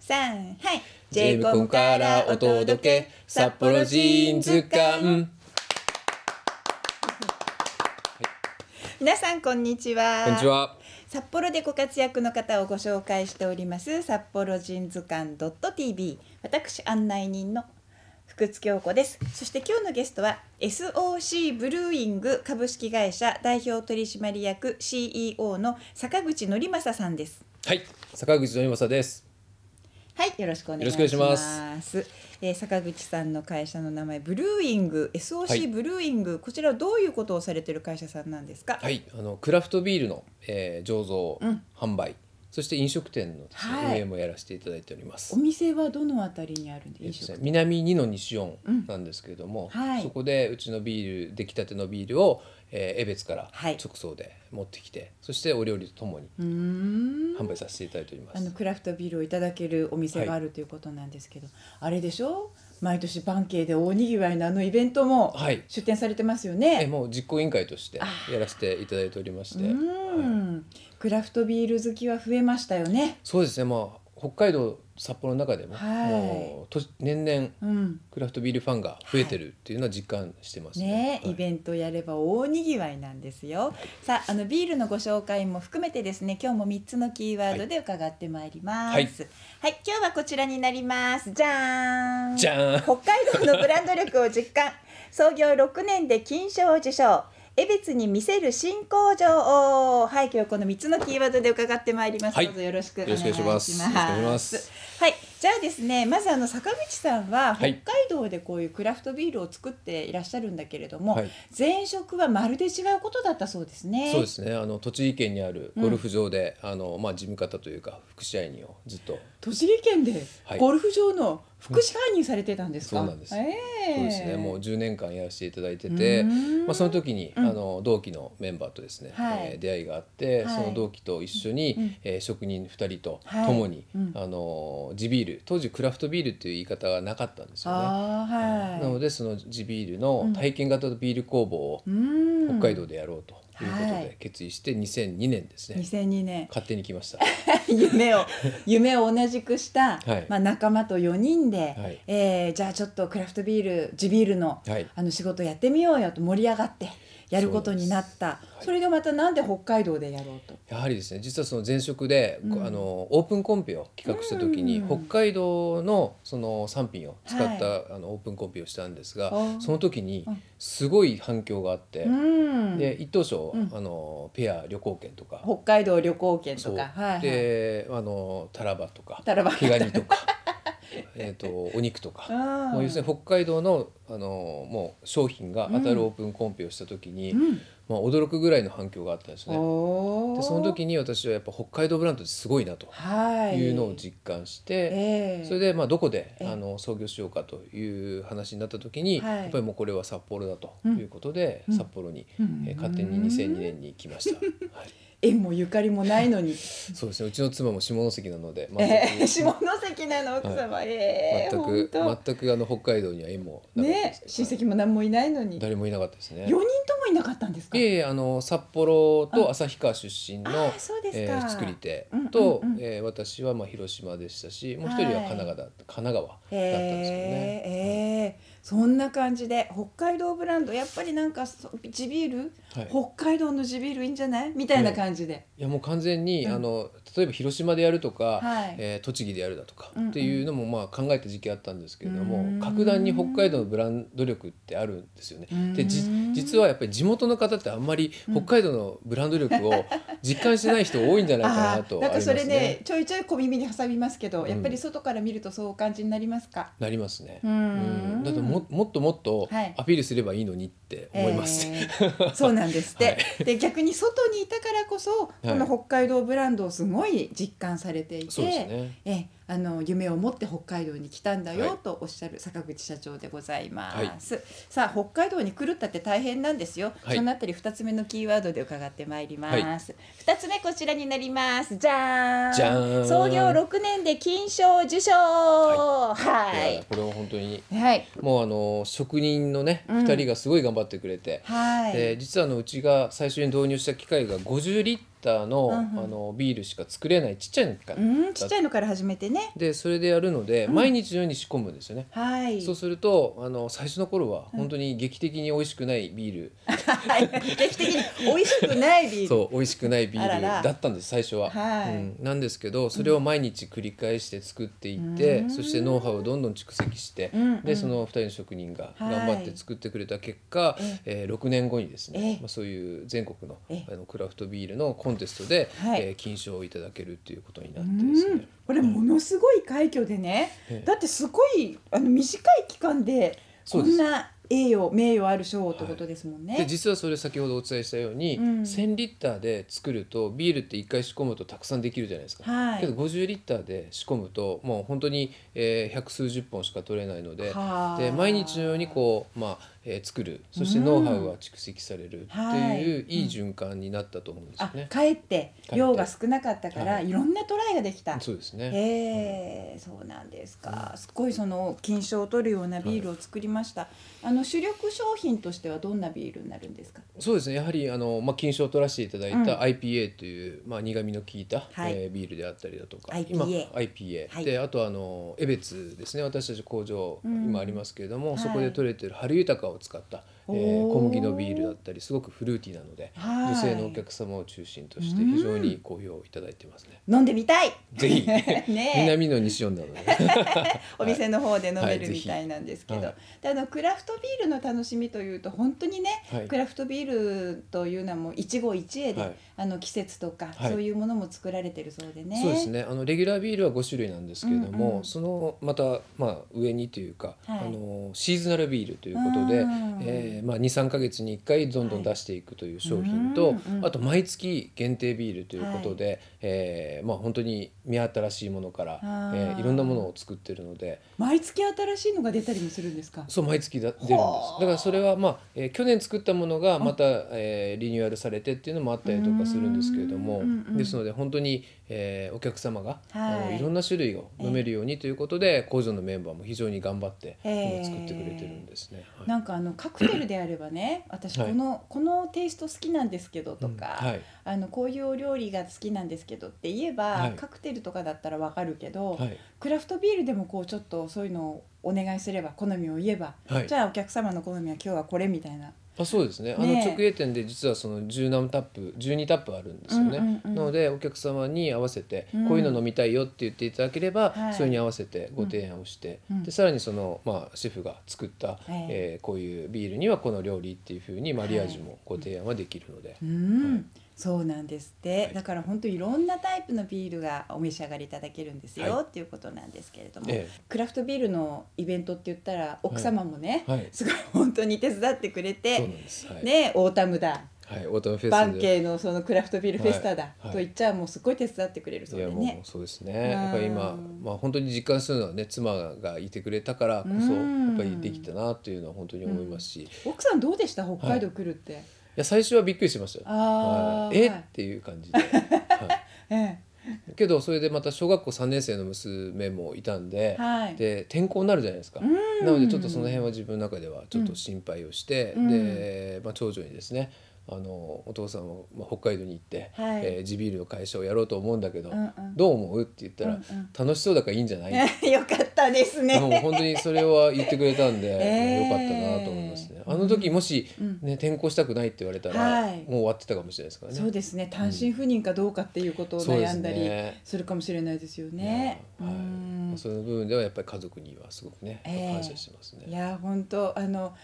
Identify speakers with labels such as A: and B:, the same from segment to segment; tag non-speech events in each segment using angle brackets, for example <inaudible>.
A: 三はいジェイコム
B: からお届け札幌ジーンズ館
A: 皆さんこんにちはこんにちは札幌でご活躍の方をご紹介しております札幌ジーンズ館 .tv 私案内人の福津京子ですそして今日のゲストは SOC ブルーイング株式会社代表取締役 CEO の坂口則正さんです
B: はい坂口則正です
A: はいよろしくお願いしますえー、坂口さんの会社の名前ブルーイング SOC ブルーイング、はい、こちらはどういうことをされてる会社さんなんですかは
B: いあのクラフトビールの、えー、醸造、うん、販売そして飲食店の、ねは運営もやらせていただいております。お
A: 店はどのあたりにあるんで
B: すか、南二の西四なんですけれども、うんはい、そこでうちのビール出来たてのビールを、えー、江別から直送で持ってきて、はい、そしてお料理とともに
A: 販
B: 売させていただいております
A: あのクラフトビールをいただけるお店がある、ということなんですけど、あれでしょ毎年バンケーで大にぎわいのあの
B: イベントも出展されてますよね、はい、えもう実行委員会としてやらせていただいておりまし
A: て、はい、クラフトビール好きは増えましたよね
B: そうですねも北海道札幌の中でも,、もう年
A: 々
B: クラフトビールファンが増えてるっていうのは実感してます
A: ね,、イベントやれば大にぎわいなんですよ、さああのビールのご紹介も含めてですね今日も3つのキーワードで伺ってまいりますはい、今日はこちらになりますじゃんじゃん北海道のブランド力を実感創業6年で金賞を受賞江別に見せる新工場をはい今日この三つのキーワードで伺ってまいります、はい、どうぞよろしくお願いしますはいじゃあですねまずあの坂口さんは北海道でこういうクラフトビールを作っていらっしゃるんだけれども、はい、前職はまるで違うことだったそうですねそうですね
B: あの栃木県にあるゴルフ場で、うん、あのまあ事務方というか副支配人をずっと
A: 栃木県でゴルフ場の、はい副支配人されてたんですか。そうなんです。えー、そうですね。もう
B: 10年間やらせていただいてて、まあその時に、うん、あの同期のメンバーとですね、はい、えー、出会いがあって、はい、その同期と一緒に、うん、えー、職人2人と共に、はい、あの地ビール、当時クラフトビールという言い方がなかったんですよね。
A: はい、なの
B: でその地ビールの体験型ビール工房を北海道でやろうと。ということで決意して2002年ですね。はい、
A: 2002年
B: 勝手に来ました。<laughs> 夢を
A: 夢を同じくした、はい、まあ仲間と4人で、はい、えー、じゃあちょっとクラフトビール地ビールの、はい、あの仕事やってみようよと盛り上がって。やることになった、はい、それがまたなんで北海道でやろうと
B: やはりですね実はその前職で、うん、あのオープンコンペを企画した時に、うん、北海道のその産品を使った、はい、あのオープンコンペをしたんですがその時にすごい反響があって、うん、で一等賞、あのペア旅行券とか北海道旅行券とか、はいはい、であのタラバとかタラバ毛ガニとか。<laughs> えーと、お肉とかもう要するに北海道のあのもう商品が当たるオープンコンペをした時に、うん、まあ、驚くぐらいの反響があったんですね。でその時に私はやっぱ北海道ブランドってすごいなというのを実感して、えー、それでまあどこで、あの創業しようかという話になった時に、はい、やっぱりもうこれは札幌だということで、うん、札幌に、うん、えー、勝手に2002年に来ました。<laughs> はい縁もゆかりもないのにそうですねうちの妻も下関なので、まあ、えー、下
A: 関なの奥様、はい、えー、全く
B: 全くあの北海道には縁も
A: ね親戚も何もいないのに
B: 誰もいなかったですね4人ともいなかったんですかいえいえあの札幌と旭川出身の、えー、作り手と、うんうん、えー、私はまあ広島でしたしもう一人は神奈川だ,、神奈川だったんです
A: けどね、えー、うんそんな感じで北海道ブランドやっぱりなんか地ビール、はい、北海道の地ビールいいんじゃないみたいな感じで、
B: いやもう完全に、うん、あの例えば広島でやるとか、はい、えー、栃木でやるだとか、っていうのもまあ考えた時期あったんですけれども格段に北海道のブランド力ってあるんですよね。で実はやっぱり地元の方ってあんまり北海道のブランド力を <laughs> 実感してない人多いんじゃないかなと、ね、なんかそれね
A: ちょいちょい小耳に挟みますけど、やっぱり外から見るとそうお感じになりますか、
B: うん、なりますね。うんだももっともっとアピールすればいいのにって思います、えー、そうなんですって、<laughs> は
A: い、で逆に外にいたからこそこの北海道ブランドをすごい実感されていて、はい、ね、えあの夢を持って北海道に来たんだよとおっしゃる坂口社長でございます。はい、さあ北海道に来るったって大変なんですよ。はい、そのあたり二つ目のキーワードで伺ってまいります。二、はい、つ目こちらになります。じゃーん。創業六年で金賞受賞。はい。
B: これは本当に、はい、もうあの職人のね二、人がすごい頑張ってくれて、うん、はい、で実はあのうちが最初に導入した機械が五十リッターのうんあのビールしか作れないちっちゃいのから、うん、ちっちゃいの
A: から始めてね
B: でそれでやるので、うん、毎日のように仕込むんですよね、はい、そうするとあの最初の頃は本当に劇的に美味しくないビール、劇的に美味しくないビールそう美味しくないビールだったんです最初は、はいうん、なんですけどそれを毎日繰り返して作っていって、そしてノウハウをどんどん蓄積して、うん、でその2人の職人が頑張って作ってくれた結果、はい、えー、6年後にですね、まあ、そういう全国のあのクラフトビールのコンコンテストで、はい、えー、金賞をいただけるということになってですね。
A: これものすごい快挙でね、だってすごいあの短い期間でこんな栄誉名誉ある賞ということですもんね、はい、
B: 実はそれ先ほどお伝えしたように、うん、1,000リッターで作るとビールって1回仕込むとたくさんできるじゃないですか、はい、けど50リッターで仕込むともう本当に、えー、百数十本しか取れないのでで毎日のようにこうまあえー、作るそしてノウハウは蓄積されるっていう、い、い循環になったと思うんですね。
A: かえって量が少なかったから、い、ろんなトライができた。そうですね。ええそうなんですか。すごいその金賞を取るようなビールを作りました。あの主力商品としてはどんなビールになるんですか。
B: そうですね。やはりあのまあ金賞を取らせていただいた IPA という、まあ苦味の効いた、はえビールであったりだとか、今 IPA、であとあの江別ですね。私たち工場、今ありますけれども、そこで取れてる春豊を使った、えー、小麦のビールだったりすごくフルーティーなので、女性のお客様を中心として非常に好評をいただいてますね。
A: 飲んでみたい
B: ぜひ <laughs> 南の西四なので <laughs> お店の方で飲める、みたいなんですけど、は
A: い、あのクラフトビールの楽しみというと本当にね、はい、クラフトビールというのはもう一期一会で。あの季節とか、はい、そういうものも作られてるそうでね。そうです
B: ね。あのレギュラービールは五種類なんですけれども、うんうん、そのまたまあ上にというか、はい、あのシーズナルビールということで、えー、まあ二三か月に一回どんどん出していくという商品と、はいあと毎月限定ビールということで、はい、えー、まあ本当に見新しいものから、えー、いろんなものを作ってるので。
A: 毎月新しいのが出たりもするんですか。そ
B: う毎月だ出るんです。だからそれはまあ、えー、去年作ったものがまた、えー、リニューアルされてっていうのもあったりとか。するんですけれども、ですので本当に、えー、お客様が、はい、あのいろんな種類を飲めるようにということで、工場のメンバーも非常に頑張って、え作ってくれてるんですね。はい、なん
A: かあのカクテルであればね私この、はい、このテイスト好きなんですけどとか、うんはい、あのこういうお料理が好きなんですけどって言えば、カクテルとかだったらわかるけど、クラフトビールでもこうちょっとそういうのをお願いすれば好みを言えば、じゃあお客様の好みは今日はこれみたいな。
B: あそうですねあの直営店で実はその十何タップ12タップあるんですよね、うんうんうん、なのでお客様に合わせて、こういうの飲みたいよって言っていただければ、うん、それに合わせてご提案をして、うでさらにその、まあ、シェフが作った、ええー、こういうビールにはこの料理っていうふうにマリアージュもご提案はできるので。はい
A: そうなんですって、はい、だから本当いろんなタイプのビールがお召し上がりいただけるんですよ、はい、っていうことなんですけれども、ええ、クラフトビールのイベントって言ったら奥様もね、はい、すごい本当に手伝ってくれて、ねオータムだ
B: はい、オータムフェスバンケー
A: のそのクラフトビールフェスタだ、はいはい、と言っちゃもうすごい手伝ってくれるそうでね。いやもうそ
B: うですね。やっぱり今まあ本当に実感するのはね妻がいてくれたからこそやっぱりできたなというのは本当に思いますし。
A: 奥さんどうでした北海道来るって。
B: や最初はびっくりしましたよ、はい、え、っていう感じで、はい <laughs> けどそれでまた小学校3年生の娘もいたんで,、で転校になるじゃないですかなのでちょっとその辺は自分の中ではちょっと心配をして、うん、で、まあ、長女にですねあのお父さんは、ま北海道に行って、はい、えー、地ビールの会社をやろうと思うんだけど、うんうん、どう思うって言ったら、うんうん、楽しそうだからいいんじゃない <laughs>
A: よかっったですね。もう本当
B: にそれは言ってくれたんで、<laughs> えよかったなと思いますね。あの時もしね、転校したくないって言われたら、もう終わってたかもしれないですからね。そ
A: うですね単身赴任かどうかっていうことを悩んだりするかもしれないですよね。うん、
B: ねはその部分ではやっぱり家族にはすごくね、
A: 感謝してますね。いや本当あの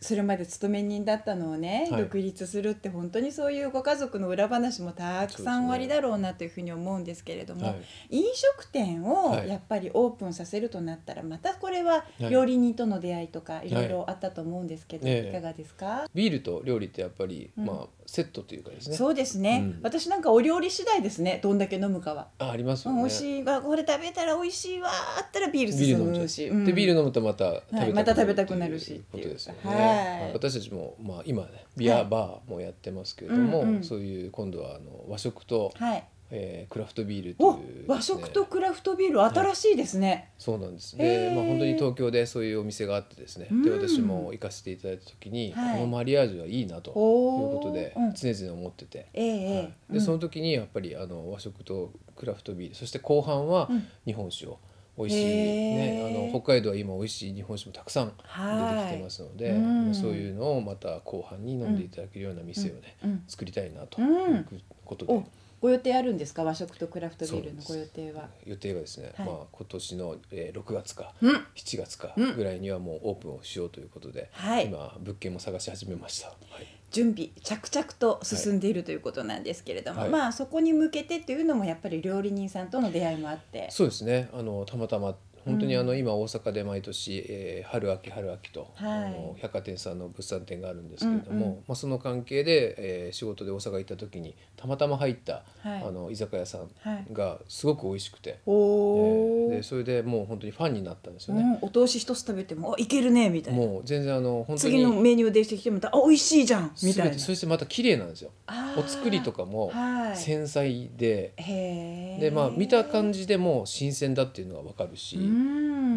A: それまで勤め人だったのをね、はい、独立するって本当にそういうご家族の裏話もたくさんおありだろうなというふうに思うんですけれども、ねはい、飲食店をやっぱりオープンさせるとなったらまたこれは料理人との出会いとかいろいろあったと思うんですけど、はい、いかがですか、
B: ビールと料理ってやっぱり、まあ、セットというかですねそうですね、うん、
A: 私なんかお料理次第ですねどんだけ飲むかは
B: あありますよね、うん、美味し
A: いわこれ食べたら美味しいわあったらビール進むしでビ
B: ール飲むとまた食べたくなるはい、また食べたくなるしっていうことですよね、はいはい、私たちも、まあ、今ねビアバーもやってますけれども、うんうん、そういう今度はあの和食と、はいえー、クラフトビールと
A: いう、ね、和食とクラフトビール新しいですね、はい、
B: そうなんですで、まあ、本当に東京でそういうお店があってですね、うん、で私も行かせていただいた時に、はい、このマリアージュはいいなということで常々思ってて、うん、はい、でその時にやっぱりあの和食とクラフトビールそして後半は日本酒を、うん美味しいね、あの北海道は今美味しい日本酒もたくさん出てきてますので、うん、そういうのをまた後半に飲んでいただけるような店をね、うん、作りたいなということで。
A: ご予定あるんですか和食とクラフトビールのご予定は
B: 予定はですね、はい、まあ今年の、6月か、7月かぐらいにはもうオープンをしようということで、うん、今物件も探し始めました、はい準備着々と進んでいるということなんですけれ
A: ども、はい、まあそこに向けてというのもやっぱり料理人さんとの出会いもあってそ
B: うですねあのたまたま本当にあの、今大阪で毎年、えー、春秋春秋と、はい、あの百貨店さんの物産展があるんですけれども、うんうん、まあ、その関係で、えー、仕事で大阪行った時にたまたま入った、はい、あの居酒屋さんがすごく美味しくて、はい、えー、でそれでもう本当にファンになったんですよね。うん、お通し一つ食べてもいけるねみたいなもう全然あの本当に次のメニューでしてきてもあ美味しいじゃんみたいなそしてまた綺麗なんですよお作りとかも繊細で、でまあ見た感じでも新鮮だっていうのが分かるし。うん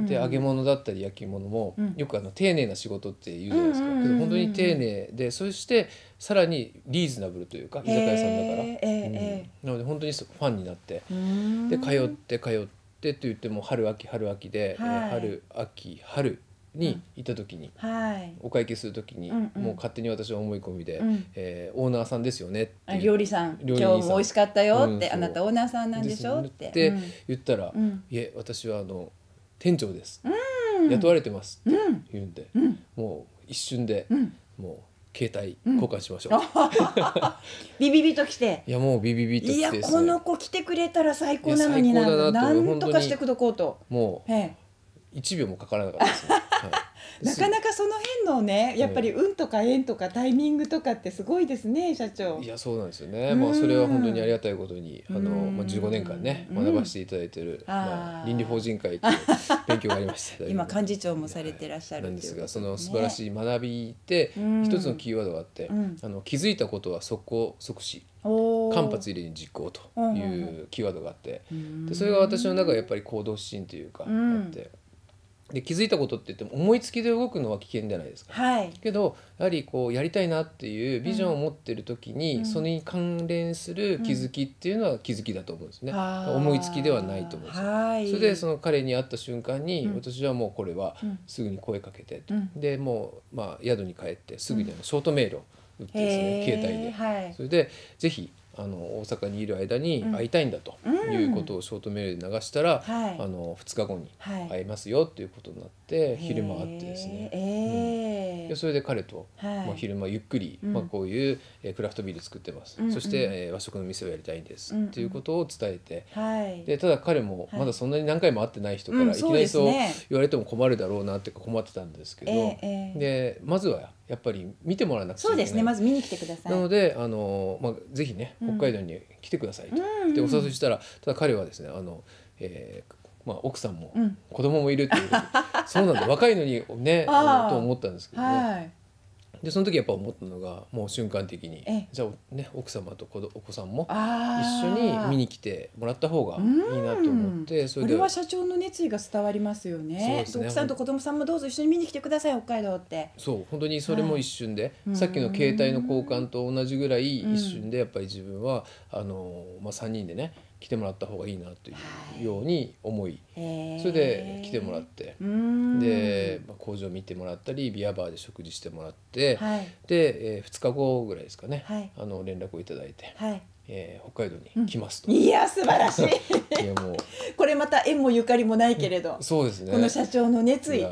B: で揚げ物だったり焼き物も、よくあの丁寧な仕事って言うじゃないですか、けど本当に丁寧でそしてさらにリーズナブルというか居酒屋さんだから、えーえー、なので本当にファンになってで通って通ってと言っても春秋春秋で、はい、春秋春にいた時に、お会計する時に、もう勝手に私は思い込みで、うえオーナーさんですよねって料理さん今日も美味しかったよって、あなたオーナーさんなんでしょって言ったら、いえ私はあの店長です」雇われてます」って言うんで、もう一瞬で、もう携帯交換しましょう、
A: <laughs> ビビビと来て
B: いやもうビビビと来て、いやこの
A: 子来てくれたら最高なのにななんとかしてくどこうと
B: もう1秒もかからなかったですね
A: なかなかその辺のねやっぱり運とか縁とかタイミングとかってすごいですね社長。い
B: やそうなんですよね、まあ、それは本当にありがたいことにあの、まあ、15年間ね学ばせていただいてる、まあ、倫理法人会という勉強がありまして <laughs> 今
A: 幹事長もされてらっしゃる、なんですがそ
B: の素晴らしい学びで一つのキーワードがあって、あの気づいたことは即効即死。間髪入れに実行というキーワードがあってでそれが私の中でやっぱり行動指針というかあってで気づいたことって言っても思いつきで動くのは危険じゃないですか、はい、けどやはりこうやりたいなっていうビジョンを持ってる時に、うん、それに関連する気づきっていうのは気づきだと思うんですね、うん、思いつきではないと思うんですよ、それでその彼に会った瞬間に、うん、私はもうこれはすぐに声かけて、でもうまあ宿に帰ってすぐにショートメールを打ってですね、携帯で、はい、それでぜひあの大阪にいる間に会いたいんだということをショートメールで流したら、あの2日後に会えますよということになって。って昼間会ってですね、うん、それで彼と、はい、まあ、昼間ゆっくり、うん、まあ、こういう、クラフトビール作ってます、うんうん、そして、和食の店をやりたいんです、とっていうことを伝えて、でただ彼もまだそんなに何回も会ってない人から、い、きなりそう言われても困るだろうなって困ってたんですけど、でまずはやっぱり見てもらわなくて。いいそうですねまず見に来てくださいなのであの、まあ、ぜひね北海道に来てくださいと、でお誘いしたらただ彼はですねあの、えーまあ、奥さんも子供もいるっていう、<laughs> そうなんだ若いのにねと思ったんですけどね。でその時やっぱ思ったのがもう瞬間的にじゃあ、ね、奥様とお子さんも一緒に見に来てもらった方がいいなと思ってそれは社
A: 長の熱意が伝わりますよねすね奥さんと子供さんもどうぞ一緒に見に来てください北海道って
B: そう本当にそれも一瞬で、はい、さっきの携帯の交換と同じぐらい一瞬でやっぱり自分はあの、まあ、3人でね来てもらった方がいいなというように思い、はい、それで来てもらってで、まあ、工場見てもらったりビアバーで食事してもらって、はい、で、えー、2日後ぐらいですかね、はい、あの連絡をいただいて。はいえー、北海道に来ますと、うん、いや素晴らしい <laughs> いやもう
A: <laughs> これまた縁もゆかりもないけれど、うん、そうですねこの社長の熱意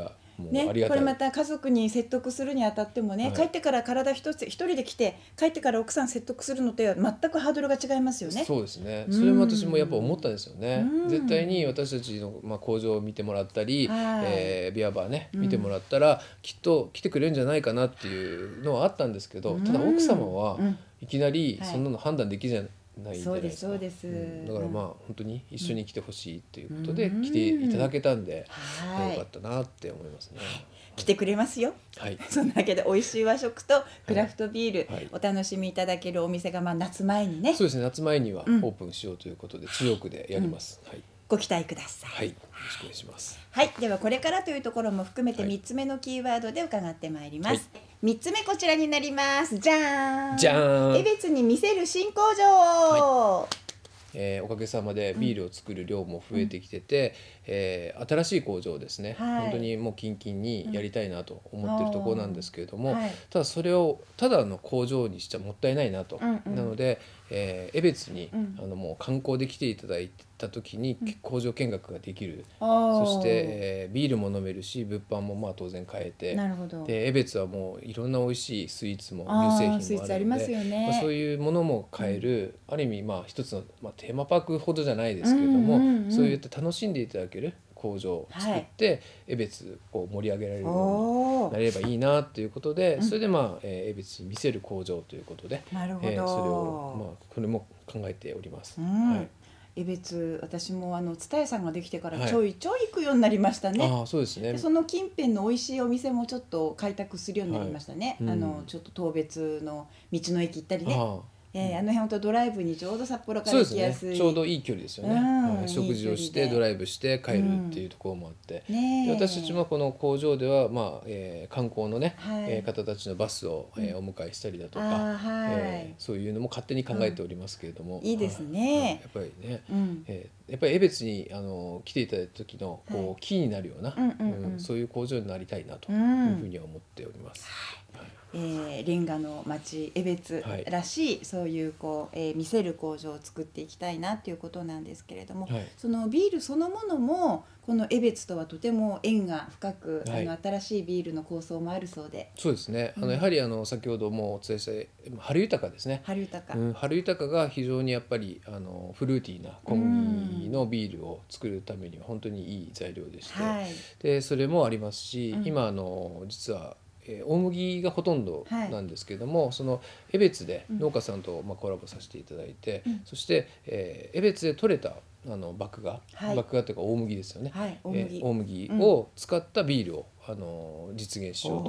A: ね、これまた家族に説得するにあたってもね、はい、帰ってから体一つ一人で来て帰ってから奥さん説得するのとは全くハードルが違いますよね。そう
B: ですねそれも私もやっぱ思ったんですよね。絶対に私たちの、まあ、工場を見てもらったり、えー、ビアバーね見てもらったら、きっと来てくれるんじゃないかなっていうのはあったんですけどただ奥様は、いきなりそんなの判断できないないじゃないですか、うん、だからまあ本当に一緒に来てほしいということで来ていただけたんで、よかったなって思いますね。
A: 来てくれますよ、
B: はい、<laughs> そんなわけで美
A: 味しい和食とクラフトビール、はい、お楽しみいただけるお店がまあ夏前に
B: ねそうですね夏前にはオープンしようということで、中央区でやります、はいご期待ください。はい、よろしくお願いします。
A: はい、ではこれからというところも含めて3つ目のキーワードで伺ってまいります。はい、3つ目こちらになります。じゃん。じゃん。江別に見せる新工場。は
B: い、えー、おかげさまでビールを作る量も増えてきてて、えー、新しい工場ですね、はい、本当にもうキンキンにやりたいなと思ってるところなんですけれども、うんはい、ただそれをただの工場にしちゃもったいないなと、うんうん、なので、えー、江別に、うん、あのもう観光で来ていただいた時に、工場見学ができる、そして、えー、ビールも飲めるし物販もまあ当然買えてで江別はもういろんな美味しいスイーツも乳製品もあるので、ね、まあ、そういうものも買える、ある意味まあ一つの、まあ、テーマパークほどじゃないですけれども、そういった楽しんでいただけるる工場を作って、江別こう盛り上げられるようになればいいなということでそれでまあ、えー、江別に見せる工場ということで、なるほどえー、それをまあこれも考えております。はい
A: 江別私もあの蔦屋さんができてからちょいちょい行くようになりましたね。はい、あそうですねその近辺の美味しいお店もちょっと開拓するようになりましたね。はいうん、あのちょっと東別の道の駅行ったりね。あえー、あの辺本当ドライブにちょうど札幌から行きやすい、ね、ちょうどいい距離ですよね、うん、食事をしてド
B: ライブして帰るっていうところもあって、うんね、私たちもこの工場では、まあえー、観光のね、はい、えー、方たちのバスを、えー、お迎えしたりだとか、はい、えー、そういうのも勝手に考えておりますけれども、うん、いいですね、はい、やっぱりね、うん、えー、やっぱり江別にあの来ていただいた時のこう、はい、キーになるような、うん、うん、そういう工場になりたいなというふうには思っております。は
A: いえー、レンガの町江別
B: らしい、そういうこう、えー、見せる工
A: 場を作っていきたいなっていうことなんですけれども、はい、そのビールそのものもこの江別とはとても縁が深く、はい、あの新しいビールの構想もあるそうで
B: そうですね、うん、あのやはりあの先ほどもお伝えした春豊ですね春豊,、うん、春豊が非常にやっぱりあのフルーティーな小麦のビールを作るためには本当にいい材料でして、うん、でそれもありますし、うん、今あの実はえ大麦がほとんどなんですけども、はい、その江別で農家さんとまあコラボさせていただいて、うん、そして、え江別で採れたあの麦芽、はい、麦芽というか大麦ですよね、はい、大麦えー、麦を使ったビールを、うん、あの実現しようというこ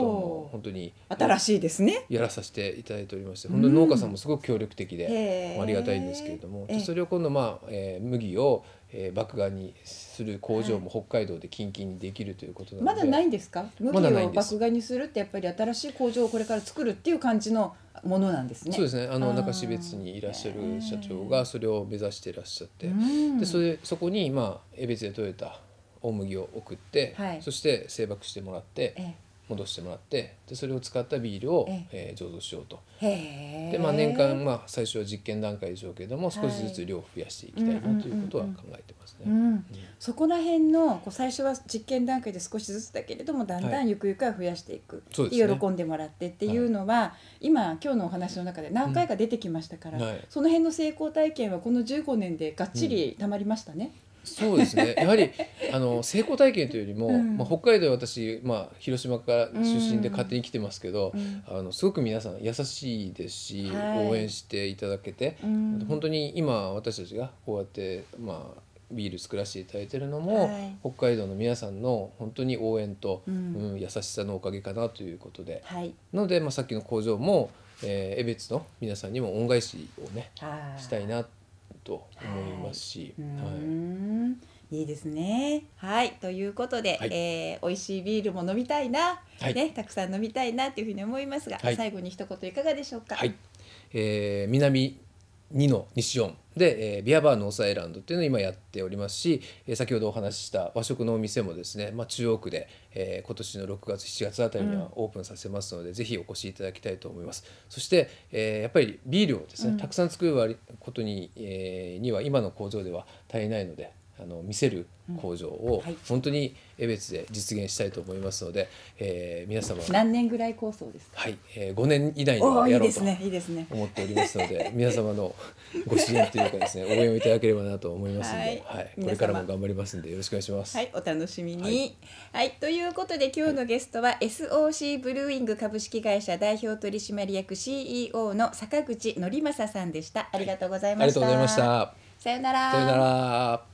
B: とも本当に新
A: しいですね
B: やらさせていただいておりまして本当に農家さんもすごく協力的で、うん、ありがたいんですけれどもそれを今度、まあえー、麦を、えー、麦芽にする工場も北海道で近々にできるということなので、はい、まだ
A: ないんですか麦を麦芽にするってやっぱり新しい工場をこれから作るっていう感じのものなんですね。そうですね。あの中
B: 標別にいらっしゃる社長がそれを目指していらっしゃって、でそれそこにまあ江別で取れた大麦を送って、はい、そして精爆してもらって、戻してもらってでそれを使ったビールを、えー、醸造しようとで、まあ、年間、まあ、最初は実験段階でしょうけども少しずつ量を増やしていきたいなということは考えてますね。
A: そこら辺のこう最初は実験段階で少しずつだけれどもだんだんゆくゆくは増やしていく、はい、ね、喜んでもらってっていうのは、はい、今今日のお話の中で何回か出てきましたから、うんはい、その辺の成功体験はこの15年でがっちりたまりましたね。うん
B: そうですね <laughs> やはりあの成功体験というよりも、うん、まあ、北海道私、まあ、広島から出身で勝手に来てますけど、うん、あのすごく皆さん優しいですし、応援していただけて、本当に今私たちがこうやって、まあ、ビール作らせていただいてるのも、はい、北海道の皆さんの本当に応援と、うん優しさのおかげかなということで、はい、なので、まあ、さっきの工場も、えー、江別の皆さんにも恩返しをねしたいなってと思いますし。はい、いいですね。
A: はい、ということで、はい、えー、美味しいビールも飲みたいな、はい、ね、たくさん飲みたいなというふうに思いますが、はい、最後に一言いかがでしょうか。は
B: い、えー、南2の西4で、えー、ビアバーノーサイランドっていうのを今やっておりますし、えー、先ほどお話しした和食のお店もですね、まあ、中央区で、えー、今年の6月7月あたりにはオープンさせますので、うん、ぜひお越しいただきたいと思いますそして、えー、やっぱりビールをですね、うん、たくさん作ることに,、えー、には今の工場では足りないのであの見せる工場を本当に江別で実現したいと思いますので、えー、皆様何年ぐらい構想ですか。はい、えー、5年以内にはやろうと思っておりますので皆様の <laughs> ご支援というかですね応援をいただければなと思いますので、はい、これからも頑張りますんでよろしくお願いします。
A: はい、お楽しみに、はい、ということで今日のゲストは SOC ブルーイング株式会社代表取締役 CEO の坂口則正さんでした。ありがとうございました。ありがとうございました。さよなら。さよな
B: ら。